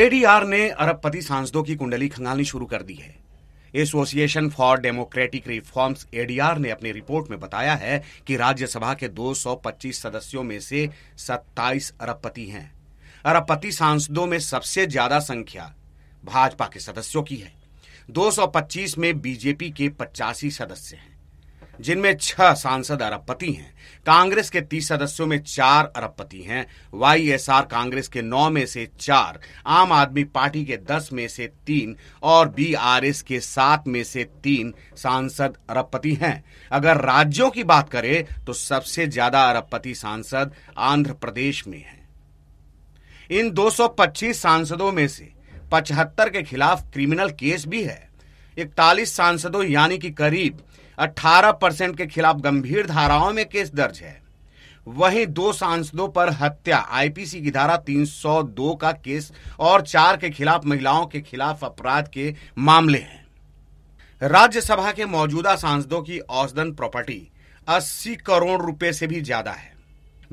ADR ने अरबपति सांसदों की कुंडली खंगालनी शुरू कर दी है Association for Democratic Reforms ADR ने अपनी रिपोर्ट में बताया है कि राज्यसभा के 225 सदस्यों में से 27 अरबपति हैं अरबपति सांसदों में सबसे ज्यादा संख्या भाजपा के सदस्यों की है 225 में बीजेपी के पचासी सदस्य हैं जिनमें छह सांसद अरबपति हैं कांग्रेस के तीस सदस्यों में चार अरबपति हैं वाईएसआर कांग्रेस के नौ में से चार आम आदमी पार्टी के दस में से तीन और बीआरएस के सात में से तीन सांसद अरबपति हैं अगर राज्यों की बात करें तो सबसे ज्यादा अरबपति सांसद आंध्र प्रदेश में हैं इन 225 सांसदों में से 75 के खिलाफ क्रिमिनल केस भी है इकतालीस सांसदों यानी कि करीब 18 परसेंट के खिलाफ गंभीर धाराओं में केस दर्ज है वहीं दो सांसदों पर हत्या आईपीसी की धारा 302 का केस और चार के खिलाफ महिलाओं के खिलाफ अपराध के मामले हैं राज्यसभा के मौजूदा सांसदों की औसतन प्रॉपर्टी 80 करोड़ रुपए से भी ज्यादा है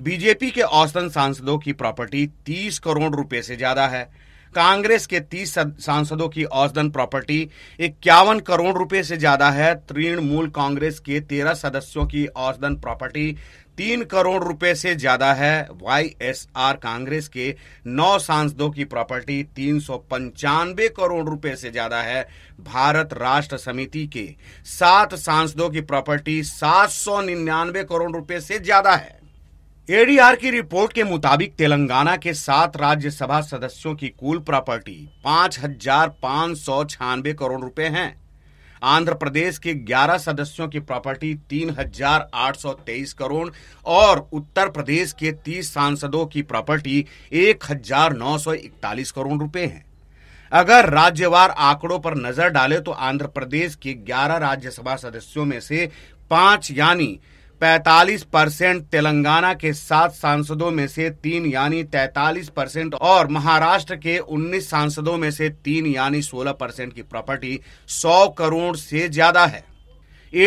बीजेपी के औसतन सांसदों की प्रॉपर्टी 30 करोड़ रुपए से ज्यादा है कांग्रेस के तीस सांसदों की औसतन प्रॉपर्टी इक्यावन करोड़ रुपए से ज्यादा है तृणमूल कांग्रेस के तेरह सदस्यों की औसतन प्रॉपर्टी तीन करोड़ रुपए से ज्यादा है आर कांग्रेस के नौ सांसदों की प्रॉपर्टी तीन सौ पंचानवे करोड़ रुपए से ज्यादा है भारत राष्ट्र समिति के सात सांसदों की प्रॉपर्टी सात सौ निन्यानवे करोड़ रुपए से ज्यादा है एडीआर की रिपोर्ट के मुताबिक तेलंगाना के सात राज्यसभा सदस्यों की कुल प्रॉपर्टी पांच हजार पांच सौ छियानबे करोड़ रुपए है आंध्र प्रदेश के 11 सदस्यों की प्रॉपर्टी 3,823 करोड़ और उत्तर प्रदेश के 30 सांसदों की प्रॉपर्टी 1,941 करोड़ रुपए हैं अगर राज्यवार आंकड़ों पर नजर डाले तो आंध्र प्रदेश के 11 राज्यसभा सदस्यों में से पांच यानी 45 परसेंट तेलंगाना के सात सांसदों में से तीन यानी 43 परसेंट और महाराष्ट्र के 19 सांसदों में से तीन यानी 16 परसेंट की प्रॉपर्टी 100 करोड़ से ज्यादा है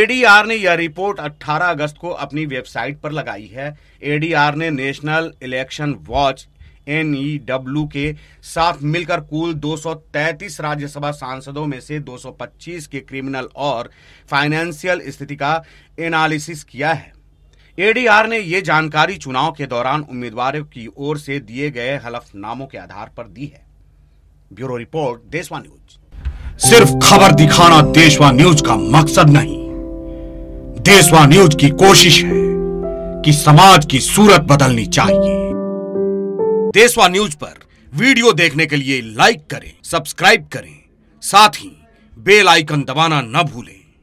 एडीआर ने यह रिपोर्ट 18 अगस्त को अपनी वेबसाइट पर लगाई है एडीआर ने नेशनल इलेक्शन वॉच एनईडब्ल्यू के साथ मिलकर कुल 233 राज्यसभा सांसदों में से 225 के क्रिमिनल और फाइनेंशियल स्थिति का एनालिसिस किया है एडीआर ने ये जानकारी चुनाव के दौरान उम्मीदवारों की ओर से दिए गए हलफनामों के आधार पर दी है ब्यूरो रिपोर्ट देशवा न्यूज सिर्फ खबर दिखाना देशवा न्यूज का मकसद नहीं देशवा न्यूज की कोशिश है कि समाज की सूरत बदलनी चाहिए देशवा न्यूज पर वीडियो देखने के लिए लाइक करें सब्सक्राइब करें साथ ही बेल आइकन दबाना न भूलें